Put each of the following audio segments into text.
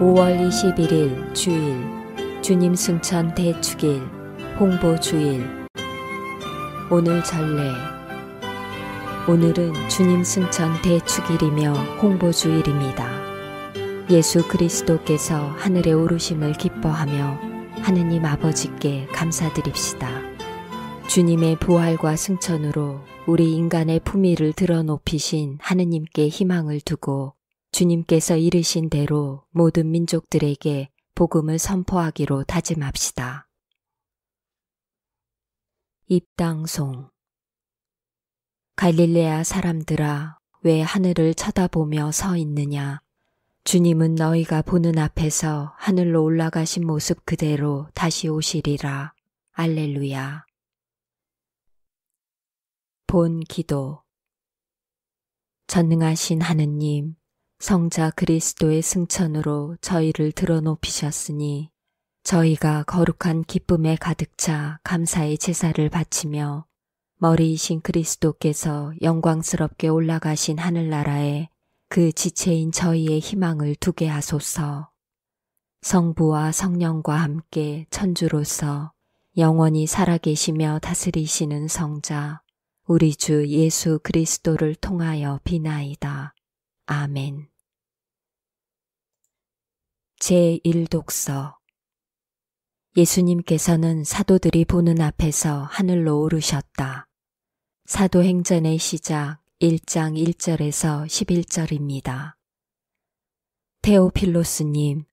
5월 21일 주일 주님 승천 대축일 홍보 주일 오늘 전례 오늘은 주님 승천 대축일이며 홍보 주일입니다. 예수 그리스도께서 하늘에 오르심을 기뻐하며 하느님 아버지께 감사드립시다. 주님의 부활과 승천으로 우리 인간의 품위를 드러높이신 하느님께 희망을 두고 주님께서 이르신 대로 모든 민족들에게 복음을 선포하기로 다짐합시다. 입당송 갈릴레아 사람들아 왜 하늘을 쳐다보며 서 있느냐 주님은 너희가 보는 앞에서 하늘로 올라가신 모습 그대로 다시 오시리라. 알렐루야. 본 기도 전능하신 하느님, 성자 그리스도의 승천으로 저희를 드러높이셨으니 저희가 거룩한 기쁨에 가득 차 감사의 제사를 바치며 머리이신 그리스도께서 영광스럽게 올라가신 하늘나라에 그 지체인 저희의 희망을 두게 하소서. 성부와 성령과 함께 천주로서 영원히 살아계시며 다스리시는 성자 우리 주 예수 그리스도를 통하여 비나이다. 아멘. 제1독서 예수님께서는 사도들이 보는 앞에서 하늘로 오르셨다. 사도행전의 시작 1장 1절에서 11절입니다. 테오필로스님,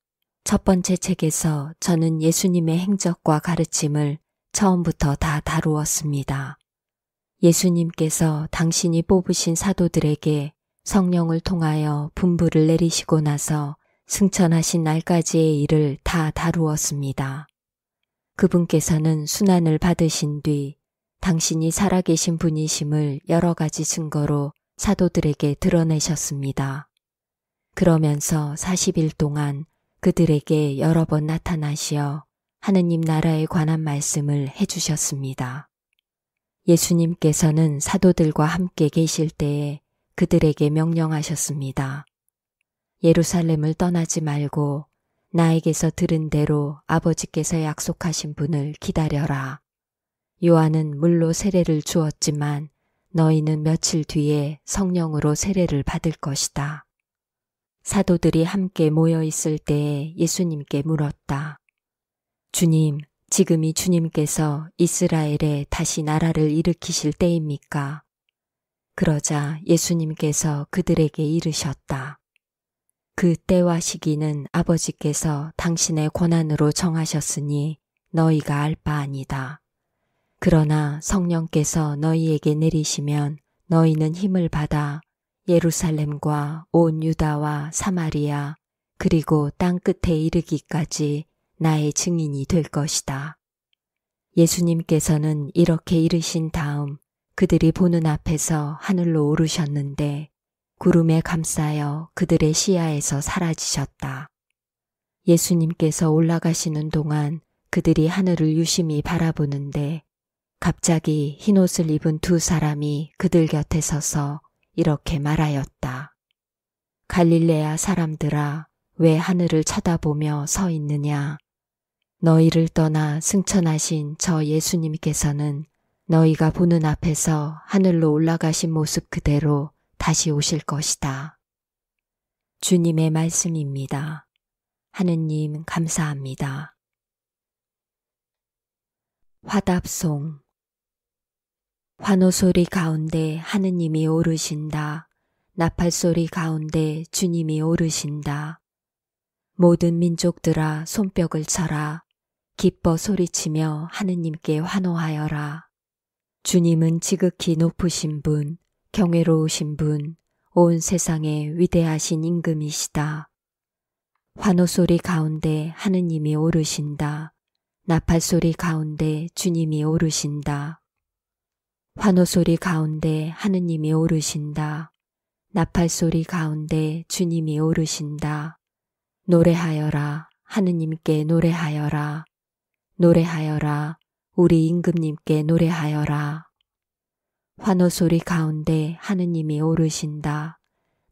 첫 번째 책에서 저는 예수님의 행적과 가르침을 처음부터 다 다루었습니다. 예수님께서 당신이 뽑으신 사도들에게 성령을 통하여 분부를 내리시고 나서 승천하신 날까지의 일을 다 다루었습니다. 그분께서는 순환을 받으신 뒤 당신이 살아계신 분이심을 여러 가지 증거로 사도들에게 드러내셨습니다. 그러면서 40일 동안 그들에게 여러 번 나타나시어 하느님 나라에 관한 말씀을 해주셨습니다. 예수님께서는 사도들과 함께 계실 때에 그들에게 명령하셨습니다. 예루살렘을 떠나지 말고 나에게서 들은 대로 아버지께서 약속하신 분을 기다려라. 요한은 물로 세례를 주었지만 너희는 며칠 뒤에 성령으로 세례를 받을 것이다. 사도들이 함께 모여 있을 때에 예수님께 물었다. 주님, 지금이 주님께서 이스라엘에 다시 나라를 일으키실 때입니까? 그러자 예수님께서 그들에게 이르셨다. 그 때와 시기는 아버지께서 당신의 권한으로 정하셨으니 너희가 알 바 아니다. 그러나 성령께서 너희에게 내리시면 너희는 힘을 받아 예루살렘과 온 유다와 사마리아 그리고 땅 끝에 이르기까지 나의 증인이 될 것이다. 예수님께서는 이렇게 이르신 다음 그들이 보는 앞에서 하늘로 오르셨는데 구름에 감싸여 그들의 시야에서 사라지셨다. 예수님께서 올라가시는 동안 그들이 하늘을 유심히 바라보는데 갑자기 흰옷을 입은 두 사람이 그들 곁에 서서 이렇게 말하였다. 갈릴레아 사람들아 왜 하늘을 쳐다보며 서 있느냐. 너희를 떠나 승천하신 저 예수님께서는 너희가 보는 앞에서 하늘로 올라가신 모습 그대로 다시 오실 것이다. 주님의 말씀입니다. 하느님 감사합니다. 화답송 환호 소리 가운데 하느님이 오르신다. 나팔 소리 가운데 주님이 오르신다. 모든 민족들아 손뼉을 쳐라. 기뻐 소리치며 하느님께 환호하여라. 주님은 지극히 높으신 분, 경외로우신 분, 온 세상에 위대하신 임금이시다. 환호 소리 가운데 하느님이 오르신다. 나팔 소리 가운데 주님이 오르신다. 환호 소리 가운데 하느님이 오르신다. 나팔 소리 가운데 주님이 오르신다. 노래하여라. 하느님께 노래하여라. 노래하여라. 우리 임금님께 노래하여라. 환호 소리 가운데 하느님이 오르신다.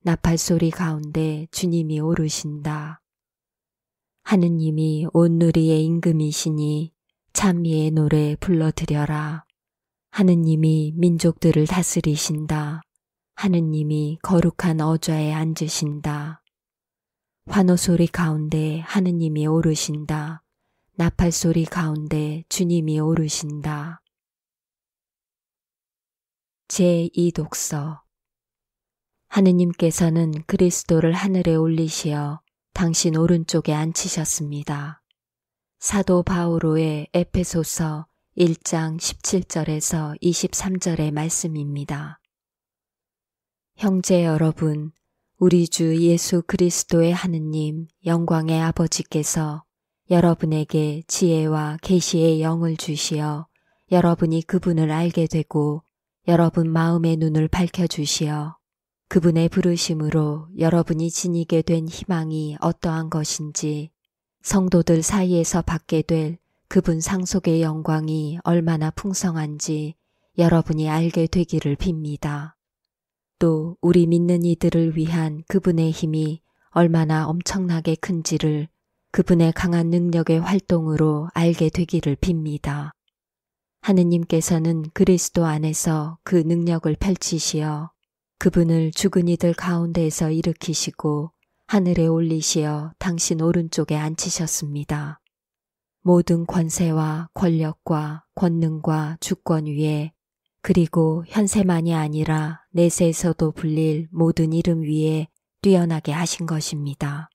나팔 소리 가운데 주님이 오르신다. 하느님이 온누리의 임금이시니 찬미의 노래 불러드려라. 하느님이 민족들을 다스리신다. 하느님이 거룩한 어좌에 앉으신다. 환호 소리 가운데 하느님이 오르신다. 나팔 소리 가운데 주님이 오르신다. 제2독서 하느님께서는 그리스도를 하늘에 올리시어 당신 오른쪽에 앉히셨습니다. 사도 바오로의 에페소서 1장 17절에서 23절의 말씀입니다. 형제 여러분, 우리 주 예수 그리스도의 하느님 영광의 아버지께서 여러분에게 지혜와 계시의 영을 주시어 여러분이 그분을 알게 되고 여러분 마음의 눈을 밝혀 주시어 그분의 부르심으로 여러분이 지니게 된 희망이 어떠한 것인지 성도들 사이에서 받게 될 그분 상속의 영광이 얼마나 풍성한지 여러분이 알게 되기를 빕니다. 또 우리 믿는 이들을 위한 그분의 힘이 얼마나 엄청나게 큰지를 그분의 강한 능력의 활동으로 알게 되기를 빕니다. 하느님께서는 그리스도 안에서 그 능력을 펼치시어 그분을 죽은 이들 가운데에서 일으키시고 하늘에 올리시어 당신 오른쪽에 앉히셨습니다. 모든 권세와 권력과 권능과 주권 위에 그리고 현세만이 아니라 내세에서도 불릴 모든 이름 위에 뛰어나게 하신 것입니다.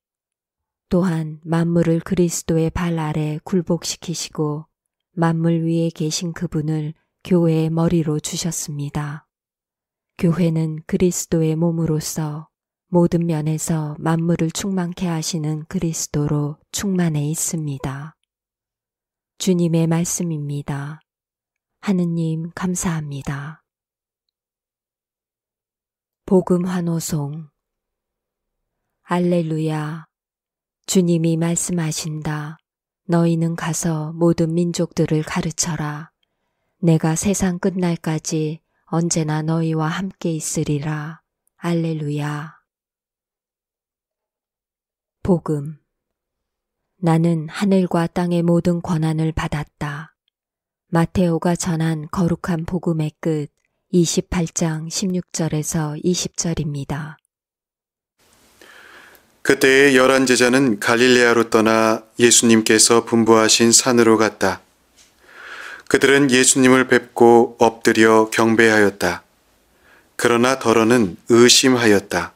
또한 만물을 그리스도의 발 아래 굴복시키시고 만물 위에 계신 그분을 교회의 머리로 주셨습니다. 교회는 그리스도의 몸으로서 모든 면에서 만물을 충만케 하시는 그리스도로 충만해 있습니다. 주님의 말씀입니다. 하느님 감사합니다. 복음 환호송 알렐루야 주님이 말씀하신다. 너희는 가서 모든 민족들을 가르쳐라. 내가 세상 끝날까지 언제나 너희와 함께 있으리라. 알렐루야. 복음 나는 하늘과 땅의 모든 권한을 받았다. 마테오가 전한 거룩한 복음의 끝 28장 16절에서 20절입니다. 그때의 열한 제자는 갈릴레아로 떠나 예수님께서 분부하신 산으로 갔다. 그들은 예수님을 뵙고 엎드려 경배하였다. 그러나 더러는 의심하였다.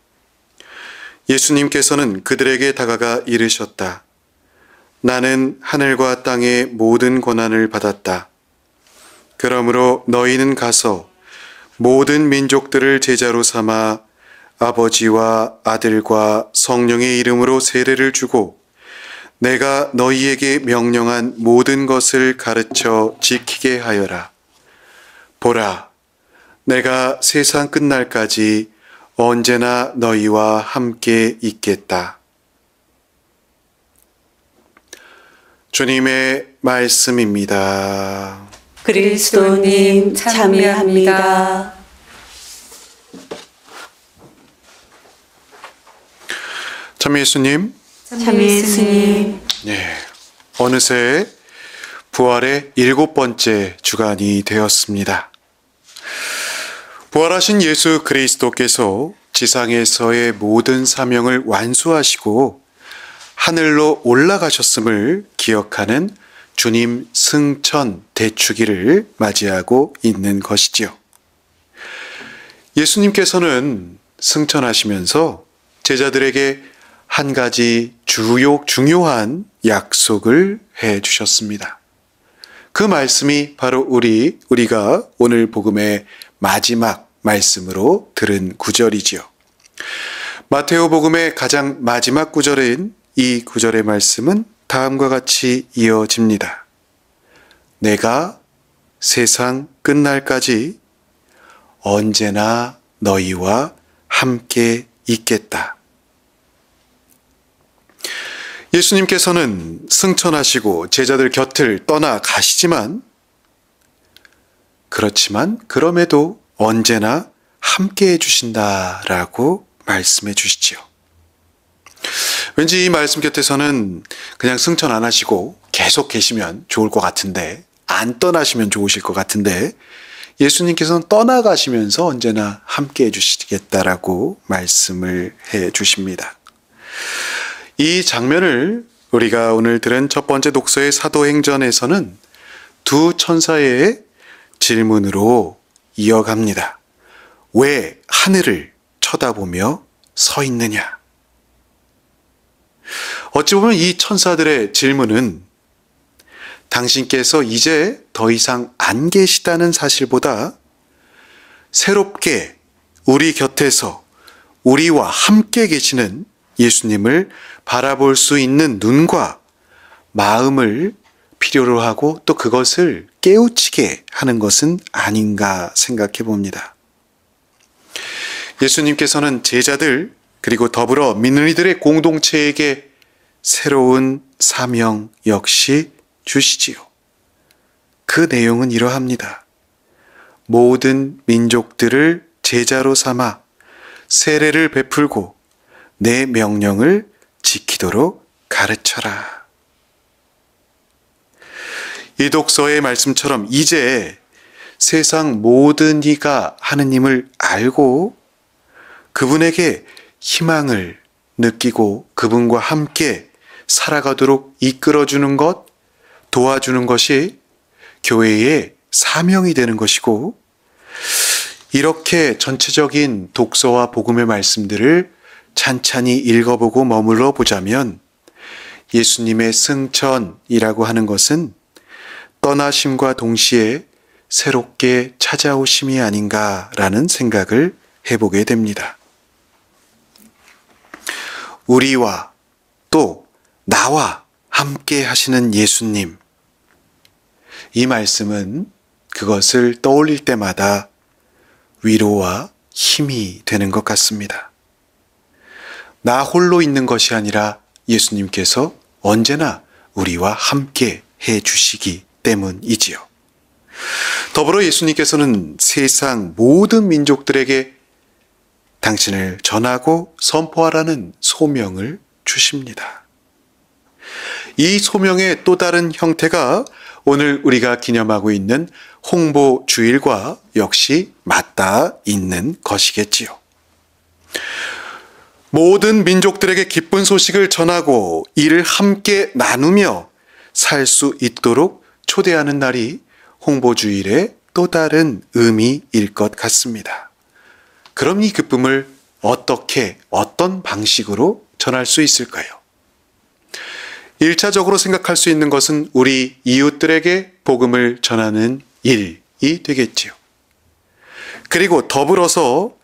예수님께서는 그들에게 다가가 이르셨다. 나는 하늘과 땅의 모든 고난을 받았다. 그러므로 너희는 가서 모든 민족들을 제자로 삼아 아버지와 아들과 성령의 이름으로 세례를 주고 내가 너희에게 명령한 모든 것을 가르쳐 지키게 하여라. 보라, 내가 세상 끝날까지 언제나 너희와 함께 있겠다. 주님의 말씀입니다. 그리스도님 참여합니다. 참 예수님. 참 예수님. 예. 네. 어느새 부활의 일곱 번째 주간이 되었습니다. 부활하신 예수 그리스도께서 지상에서의 모든 사명을 완수하시고 하늘로 올라가셨음을 기억하는 주님 승천 대축일을 맞이하고 있는 것이지요. 예수님께서는 승천하시면서 제자들에게 한 가지 주요 중요한 약속을 해 주셨습니다. 그 말씀이 바로 우리 우리가 오늘 복음의 마지막 말씀으로 들은 구절이지요. 마테오 복음의 가장 마지막 구절인 이 구절의 말씀은 다음과 같이 이어집니다. 내가 세상 끝날까지 언제나 너희와 함께 있겠다. 예수님께서는 승천하시고 제자들 곁을 떠나 가시지만, 그렇지만 그럼에도 언제나 함께 해주신다라고 말씀해 주시지요. 왠지 이 말씀 곁에서는 그냥 승천 안 하시고 계속 계시면 좋을 것 같은데, 안 떠나시면 좋으실 것 같은데, 예수님께서는 떠나가시면서 언제나 함께 해주시겠다라고 말씀을 해 주십니다. 이 장면을 우리가 오늘 들은 첫 번째 독서의 사도행전에서는 두 천사의 질문으로 이어갑니다. 왜 하늘을 쳐다보며 서 있느냐? 어찌 보면 이 천사들의 질문은 당신께서 이제 더 이상 안 계시다는 사실보다 새롭게 우리 곁에서 우리와 함께 계시는 예수님을 바라볼 수 있는 눈과 마음을 필요로 하고 또 그것을 깨우치게 하는 것은 아닌가 생각해 봅니다. 예수님께서는 제자들 그리고 더불어 믿는 이들의 공동체에게 새로운 사명 역시 주시지요. 그 내용은 이러합니다. 모든 민족들을 제자로 삼아 세례를 베풀고 내 명령을 지키도록 가르쳐라. 이 독서의 말씀처럼 이제 세상 모든 이가 하느님을 알고 그분에게 희망을 느끼고 그분과 함께 살아가도록 이끌어주는 것, 도와주는 것이 교회의 사명이 되는 것이고, 이렇게 전체적인 독서와 복음의 말씀들을 찬찬히 읽어보고 머물러 보자면 예수님의 승천이라고 하는 것은 떠나심과 동시에 새롭게 찾아오심이 아닌가라는 생각을 해보게 됩니다. 우리와 또 나와 함께 하시는 예수님. 이 말씀은 그것을 떠올릴 때마다 위로와 힘이 되는 것 같습니다. 나 홀로 있는 것이 아니라 예수님께서 언제나 우리와 함께 해 주시기 때문이지요. 더불어 예수님께서는 세상 모든 민족들에게 당신을 전하고 선포하라는 소명을 주십니다. 이 소명의 또 다른 형태가 오늘 우리가 기념하고 있는 홍보 주일과 역시 맞닿 있는 것이겠지요. 모든 민족들에게 기쁜 소식을 전하고 이를 함께 나누며 살 수 있도록 초대하는 날이 홍보 주일의 또 다른 의미일 것 같습니다. 그럼 이 기쁨을 어떻게, 어떤 방식으로 전할 수 있을까요? 1차적으로 생각할 수 있는 것은 우리 이웃들에게 복음을 전하는 일이 되겠지요. 그리고 더불어서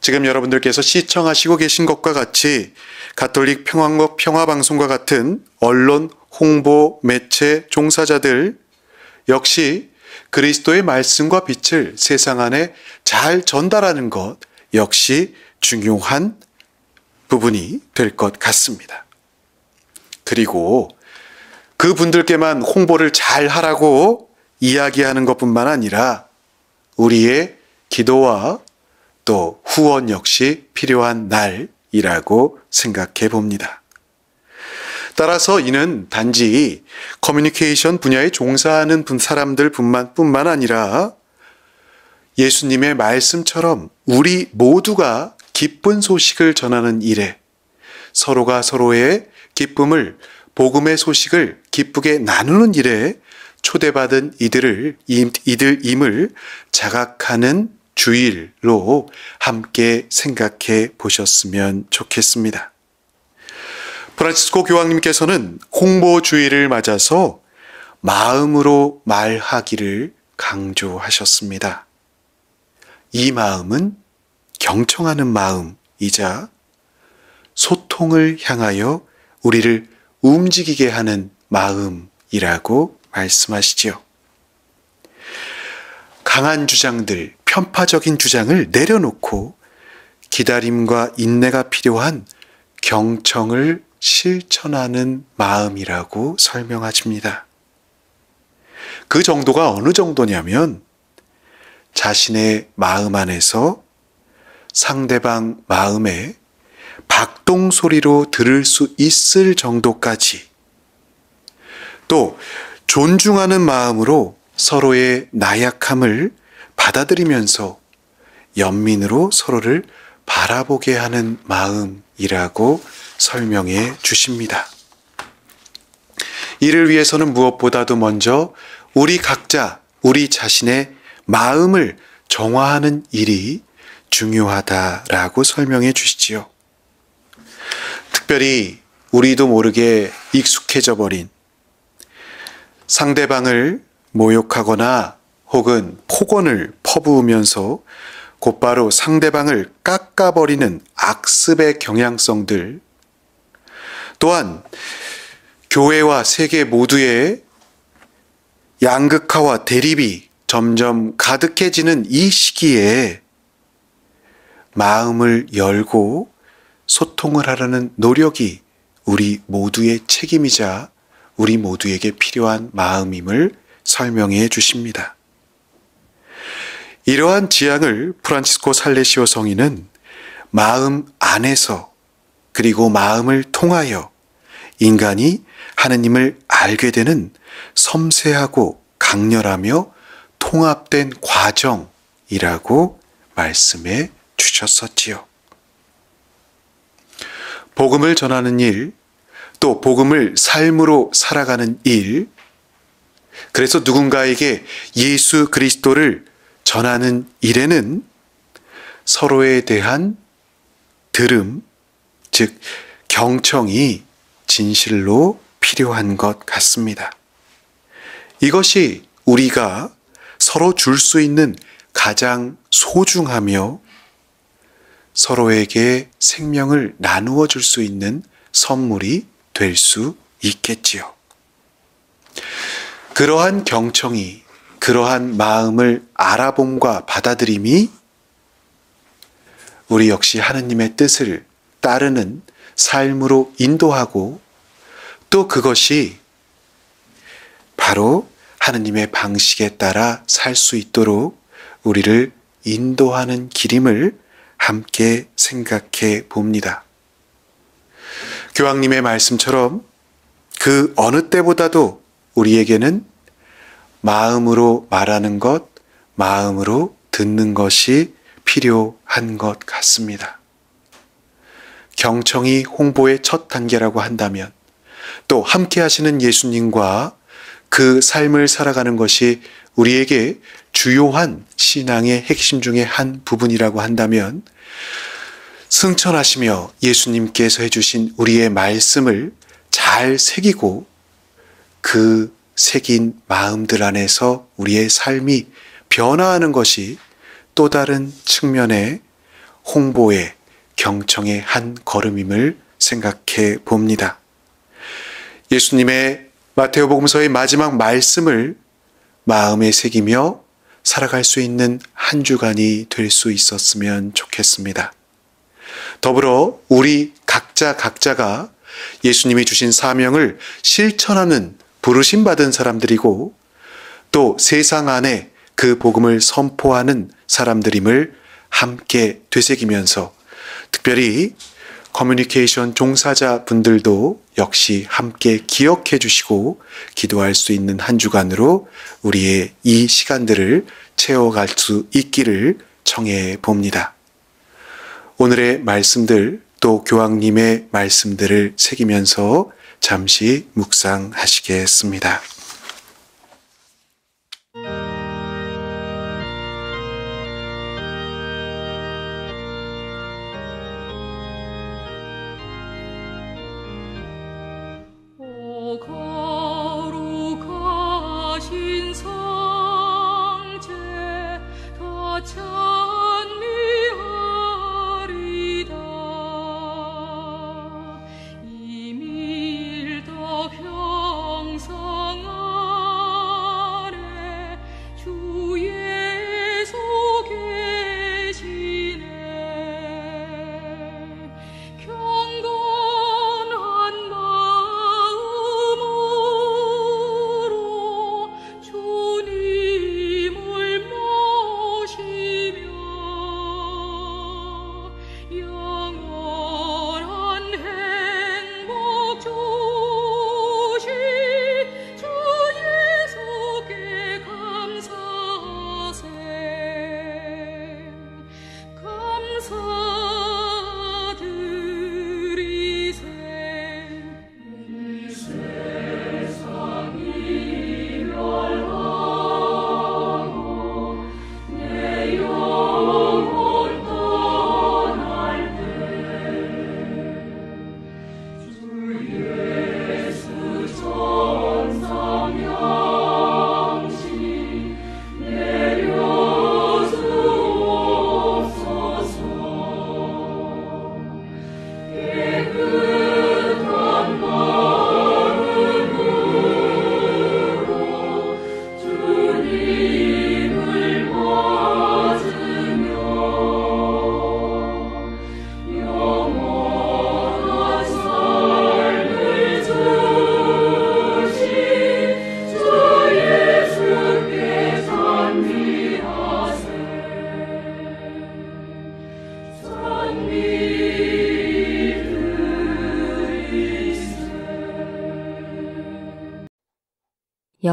지금 여러분들께서 시청하시고 계신 것과 같이 가톨릭 평화국 평화방송과 같은 언론, 홍보, 매체, 종사자들 역시 그리스도의 말씀과 빛을 세상 안에 잘 전달하는 것, 역시 중요한 부분이 될 것 같습니다. 그리고 그분들께만 홍보를 잘 하라고 이야기하는 것뿐만 아니라 우리의 기도와 또 후원 역시 필요한 날이라고 생각해 봅니다. 따라서 이는 단지 커뮤니케이션 분야에 종사하는 사람들 뿐만, 뿐만 아니라 예수님의 말씀처럼 우리 모두가 기쁜 소식을 전하는 일에 서로가 서로의 기쁨을 복음의 소식을 기쁘게 나누는 일에 초대받은 이들을 이들임을 자각하는 주일로 함께 생각해 보셨으면 좋겠습니다. 프란치스코 교황님께서는 홍보 주일을 맞아서 마음으로 말하기를 강조하셨습니다. 이 마음은 경청하는 마음이자 소통을 향하여 우리를 움직이게 하는 마음이라고 말씀하시지요. 강한 주장들, 편파적인 주장을 내려놓고 기다림과 인내가 필요한 경청을 실천하는 마음이라고 설명하십니다. 그 정도가 어느 정도냐면 자신의 마음 안에서 상대방 마음에 박동 소리로 들을 수 있을 정도까지 또 존중하는 마음으로 서로의 나약함을 받아들이면서 연민으로 서로를 바라보게 하는 마음이라고 설명해 주십니다. 이를 위해서는 무엇보다도 먼저 우리 각자 우리 자신의 마음을 정화하는 일이 중요하다라고 설명해 주시지요. 특별히 우리도 모르게 익숙해져 버린 상대방을 모욕하거나 혹은 폭언을 퍼부으면서 곧바로 상대방을 깎아버리는 악습의 경향성들 또한 교회와 세계 모두의 양극화와 대립이 점점 가득해지는 이 시기에 마음을 열고 소통을 하라는 노력이 우리 모두의 책임이자 우리 모두에게 필요한 마음임을 설명해 주십니다. 이러한 지향을 프란치스코 살레시오 성인은 마음 안에서 그리고 마음을 통하여 인간이 하느님을 알게 되는 섬세하고 강렬하며 통합된 과정이라고 말씀해 주셨었지요. 복음을 전하는 일, 또 복음을 삶으로 살아가는 일, 그래서 누군가에게 예수 그리스도를 전하는 일에는 서로에 대한 들음, 즉, 경청이 진실로 필요한 것 같습니다. 이것이 우리가 서로 줄 수 있는 가장 소중하며 서로에게 생명을 나누어 줄 수 있는 선물이 될 수 있겠지요. 그러한 경청이, 그러한 마음을 알아봄과 받아들임이 우리 역시 하느님의 뜻을 따르는 삶으로 인도하고 또 그것이 바로 하느님의 방식에 따라 살 수 있도록 우리를 인도하는 길임을 함께 생각해 봅니다. 교황님의 말씀처럼 그 어느 때보다도 우리에게는 마음으로 말하는 것, 마음으로 듣는 것이 필요한 것 같습니다. 경청이 홍보의 첫 단계라고 한다면 또 함께 하시는 예수님과 그 삶을 살아가는 것이 우리에게 주요한 신앙의 핵심 중의 한 부분이라고 한다면 승천하시며 예수님께서 해주신 우리의 말씀을 잘 새기고 그 새긴 마음들 안에서 우리의 삶이 변화하는 것이 또 다른 측면의 홍보의 경청의 한 걸음임을 생각해 봅니다. 예수님의 마태오복음서의 마지막 말씀을 마음에 새기며 살아갈 수 있는 한 주간이 될 수 있었으면 좋겠습니다. 더불어 우리 각자 각자가 예수님이 주신 사명을 실천하는 부르심 받은 사람들이고 또 세상 안에 그 복음을 선포하는 사람들임을 함께 되새기면서 특별히 커뮤니케이션 종사자 분들도 역시 함께 기억해 주시고 기도할 수 있는 한 주간으로 우리의 이 시간들을 채워갈 수 있기를 청해 봅니다. 오늘의 말씀들 또 교황님의 말씀들을 새기면서 잠시 묵상하시겠습니다. Oh,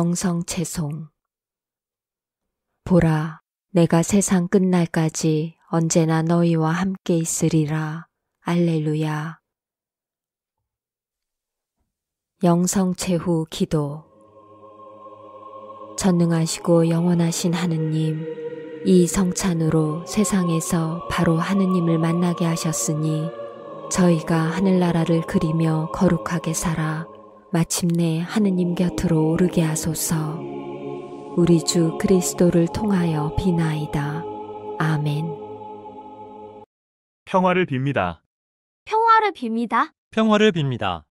영성 채송 보라 내가 세상 끝날까지 언제나 너희와 함께 있으리라. 알렐루야. 영성최후 기도 전능하시고 영원하신 하느님 이 성찬으로 세상에서 바로 하느님을 만나게 하셨으니 저희가 하늘나라를 그리며 거룩하게 살아 마침내 하느님 곁으로 오르게 하소서. 우리 주 그리스도를 통하여 비나이다. 아멘. 평화를 빕니다. 평화를 빕니다. 평화를 빕니다.